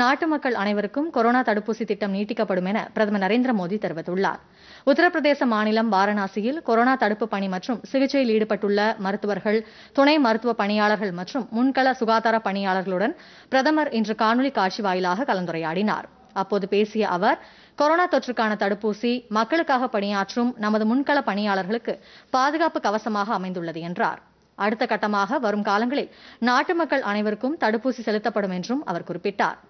நாட்டு மக்கள் அனைவருக்கும் கொரோனா தடுப்பூசி திட்டம் நீட்டிக்கப்படும் என பிரதமர் நரேந்திர மோடி தெரிவித்துள்ளார் உத்தரப்பிரதேச மாநிலம் வாரணாசியில் கொரோனா தடுப்பு பணி மற்றும் சிகிச்சையில் ஈடுபட்டுள்ள மருத்துவர்கள் துணை மருத்துவ பணியாளர்கள் மற்றும் முன்கள சுகாதார பணியாளர்களுடன் பிரதமர் இன்று காணொலி காட்சி வாயிலாக கலந்துரையாடினார் அப்போது பேசிய அவர் கொரோனா தொற்றுக்கான தடுப்பூசி மக்களுக்காக பணியாற்றும் நமது முன்கள பணியாளர்களுக்கு பாதுகாப்பு கவசமாக அமைந்துள்ளது என்றார் அடுத்த கட்டமாக வரும் காலங்களில் நாட்டு மக்கள் அனைவருக்கும் தடுப்பூசி செலுத்தப்படும் என்றும் அவர் குறிப்பிட்டார்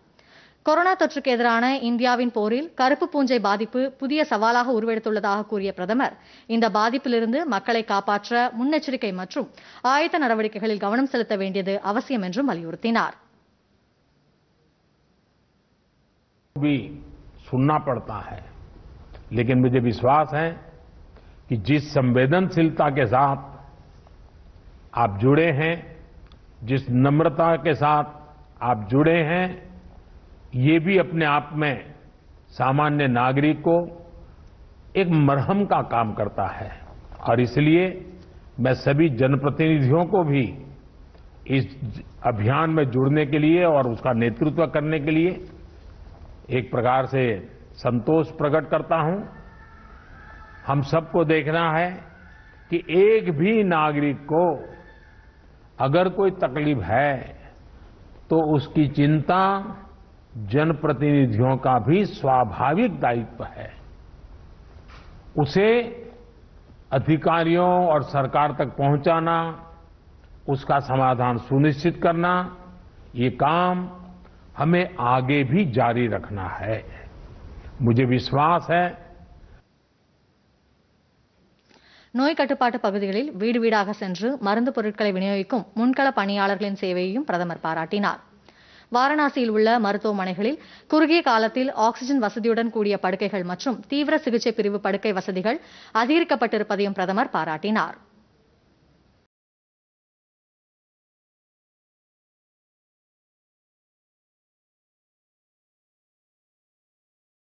கொரோனா தொற்றுக்கு எதிரான இந்தியாவின் போரில் கருப்பு பூஞ்சை பாதிப்பு புதிய சவாலாக உருவெடுத்துள்ளதாக கூறிய பிரதமர் இந்த பாதிப்பிலிருந்து மக்களை காப்பாற்ற முன்னெச்சரிக்கை மற்றும் ஆயத்த நடவடிக்கைகளில் கவனம் செலுத்த வேண்டியது அவசியம் என்றும் வலியுறுத்தினார் सुनना पड़ता ये भी अपने आप में सामान्य नागरिक को एक मरहम का काम करता है और इसलिए मैं सभी जनप्रतिनिधियों को भी इस अभियान में जुड़ने के लिए और उसका नेतृत्व करने के लिए एक प्रकार से संतोष प्रकट करता हूं हम सबको देखना है कि एक भी नागरिक को अगर कोई तकलीफ है तो उसकी चिंता जनप्रतिनिधियों का भी स्वाभाविक दायित्व है उसे अधिकारियों और सरकार तक पहुंचाना उसका समाधान सुनिश्चित करना ये काम हमें आगे भी जारी रखना है मुझे विश्वास है நோய் கட்டுப்பாட்டு பகுதிகளில் வீடு வீடாக சென்று மருந்து பொருட்களை விநியோகிக்கும் முன்கள பணியாளர்களின் வாரணாசியில் உள்ள மருத்துவமனைகளில் குறுகிய காலத்தில் ஆக்ஸிஜன் வசதியுடன் கூடிய படுக்கைகள் மற்றும் தீவிர சிகிச்சை பிரிவு படுக்கை வசதிகள் அதிகரிக்கப்பட்டிருப்பதையும் பிரதமர் பாராட்டினார்